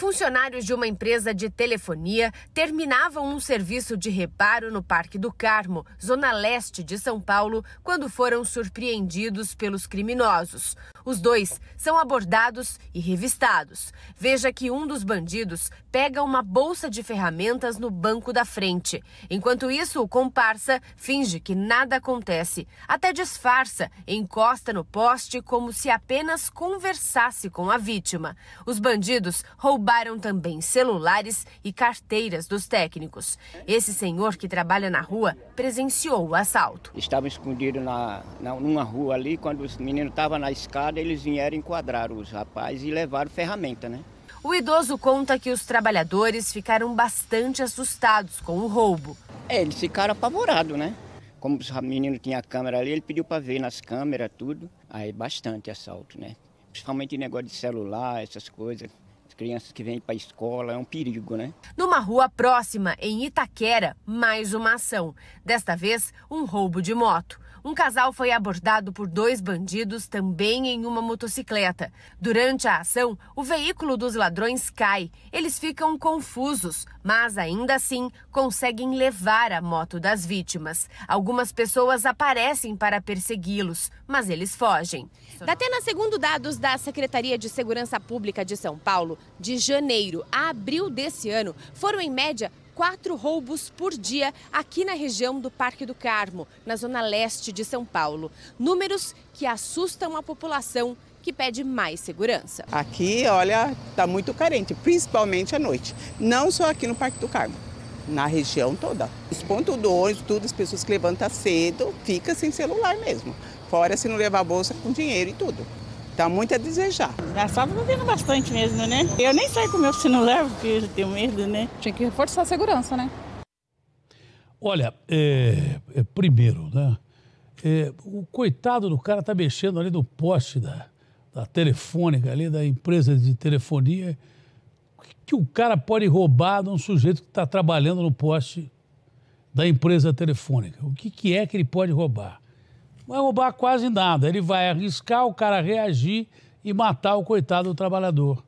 funcionários de uma empresa de telefonia terminavam um serviço de reparo no Parque do Carmo, zona leste de São Paulo, quando foram surpreendidos pelos criminosos. Os dois são abordados e revistados. Veja que um dos bandidos pega uma bolsa de ferramentas no banco da frente. Enquanto isso, o comparsa finge que nada acontece, até disfarça, encosta no poste como se apenas conversasse com a vítima. Os bandidos roubaram Roubaram também celulares e carteiras dos técnicos. Esse senhor que trabalha na rua presenciou o assalto. Estava escondido na, na, numa rua ali, quando os meninos estavam na escada, eles vieram enquadrar os rapazes e levaram ferramenta, né? O idoso conta que os trabalhadores ficaram bastante assustados com o roubo. É, eles ficaram apavorados, né? Como os meninos tinham câmera ali, ele pediu para ver nas câmeras, tudo. Aí bastante assalto, né? Principalmente negócio de celular, essas coisas. As crianças que vêm para a escola é um perigo, né? Numa rua próxima, em Itaquera, mais uma ação. Desta vez, um roubo de moto um casal foi abordado por dois bandidos também em uma motocicleta. Durante a ação, o veículo dos ladrões cai. Eles ficam confusos, mas ainda assim conseguem levar a moto das vítimas. Algumas pessoas aparecem para persegui-los, mas eles fogem. Datena, segundo dados da Secretaria de Segurança Pública de São Paulo, de janeiro a abril desse ano, foram em média quatro roubos por dia aqui na região do Parque do Carmo, na zona leste de São Paulo. Números que assustam a população que pede mais segurança. Aqui, olha, está muito carente, principalmente à noite. Não só aqui no Parque do Carmo, na região toda. Os pontos do ônibus, tudo, as pessoas que levantam cedo, fica sem celular mesmo. Fora se não levar bolsa com dinheiro e tudo. Está então, muito a desejar. Engraçado não tá vendo bastante mesmo, né? Eu nem saio com meu levo, porque eu tenho medo, né? Tinha que reforçar a segurança, né? Olha, é, é, primeiro, né? É, o coitado do cara tá mexendo ali no poste da, da telefônica, ali da empresa de telefonia. O que, que o cara pode roubar de um sujeito que está trabalhando no poste da empresa telefônica? O que, que é que ele pode roubar? vai roubar quase nada. Ele vai arriscar o cara reagir e matar o coitado do trabalhador.